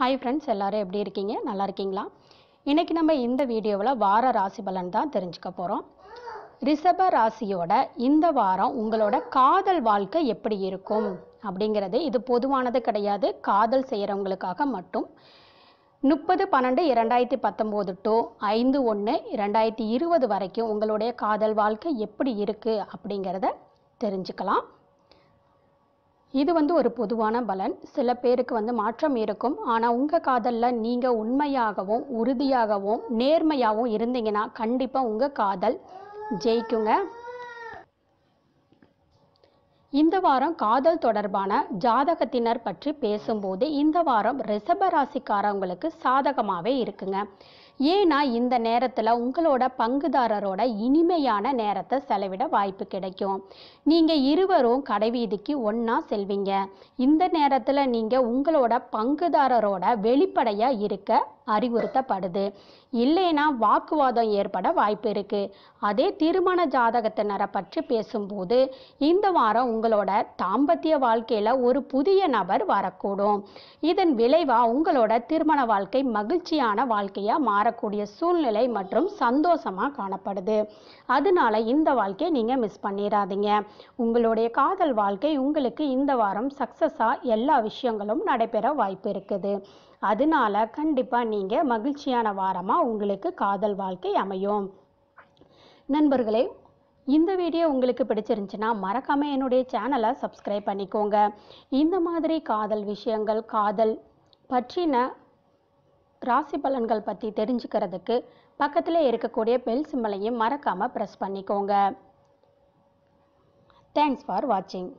hi friends எல்லோரும் எப்படி இருக்கீங்க நல்லா இருக்கீங்களா இன்றைக்கி நம்ம இந்த வீடியோவில் வார ராசி பலன் தான் தெரிஞ்சுக்க போகிறோம் ரிஷப ராசியோட இந்த வாரம் உங்களோட காதல் வாழ்க்கை எப்படி இருக்கும் அப்படிங்கிறது இது பொதுவானது கிடையாது காதல் செய்கிறவங்களுக்காக மட்டும் முப்பது பன்னெண்டு இரண்டாயிரத்தி பத்தொம்போது டு ஐந்து ஒன்று இரண்டாயிரத்தி இருபது வரைக்கும் உங்களுடைய காதல் வாழ்க்கை எப்படி இருக்குது அப்படிங்கிறத தெரிஞ்சுக்கலாம் இது வந்து ஒரு பொதுவான பலன் சில பேருக்கு வந்து மாற்றம் இருக்கும் ஆனால் உங்கள் காதலில் நீங்கள் உண்மையாகவும் உறுதியாகவும் நேர்மையாகவும் இருந்தீங்கன்னா கண்டிப்பாக உங்கள் காதல் ஜெயிக்குங்க இந்த வாரம் காதல் தொடர்பான ஜாதகத்தினர் பற்றி பேசும்போது இந்த வாரம் ரிஷபராசிக்காரவங்களுக்கு சாதகமாகவே இருக்குங்க ஏன்னா இந்த நேரத்தில் உங்களோட பங்குதாரரோட இனிமையான நேரத்தை செலவிட வாய்ப்பு கிடைக்கும் நீங்கள் இருவரும் கடைவீதிக்கு ஒன்றா செல்வீங்க இந்த நேரத்தில் நீங்கள் உங்களோட பங்குதாரரோட வெளிப்படையாக இருக்க அறிவுறுத்தப்படுது இல்லைன்னா வாக்குவாதம் ஏற்பட வாய்ப்பு இருக்குது அதே திருமண ஜாதகத்தினரை பற்றி பேசும்போது இந்த வாரம் உங்களோட தாம்பத்திய வாழ்க்கையில் ஒரு புதிய நபர் வரக்கூடும் இதன் விளைவாக உங்களோட திருமண வாழ்க்கை மகிழ்ச்சியான வாழ்க்கையாக மாற வரக்கூடிய சூழ்நிலை மற்றும் சந்தோஷமாக காணப்படுது அதனால இந்த வாழ்க்கையை நீங்கள் மிஸ் பண்ணிடாதீங்க உங்களுடைய காதல் வாழ்க்கை உங்களுக்கு இந்த வாரம் சக்ஸஸாக எல்லா விஷயங்களும் நடைபெற வாய்ப்பு இருக்குது அதனால கண்டிப்பாக நீங்கள் மகிழ்ச்சியான வாரமாக உங்களுக்கு காதல் வாழ்க்கை அமையும் நண்பர்களே இந்த வீடியோ உங்களுக்கு பிடிச்சிருந்துச்சுன்னா மறக்காமல் என்னுடைய சேனலை சப்ஸ்கிரைப் பண்ணிக்கோங்க இந்த மாதிரி காதல் விஷயங்கள் காதல் பற்றின ராசி பலன்கள் பற்றி தெரிஞ்சுக்கிறதுக்கு பக்கத்தில் இருக்கக்கூடிய பெல் சிம்பலையும் மறக்காமல் ப்ரெஸ் பண்ணிக்கோங்க தேங்க்ஸ் ஃபார் வாட்சிங்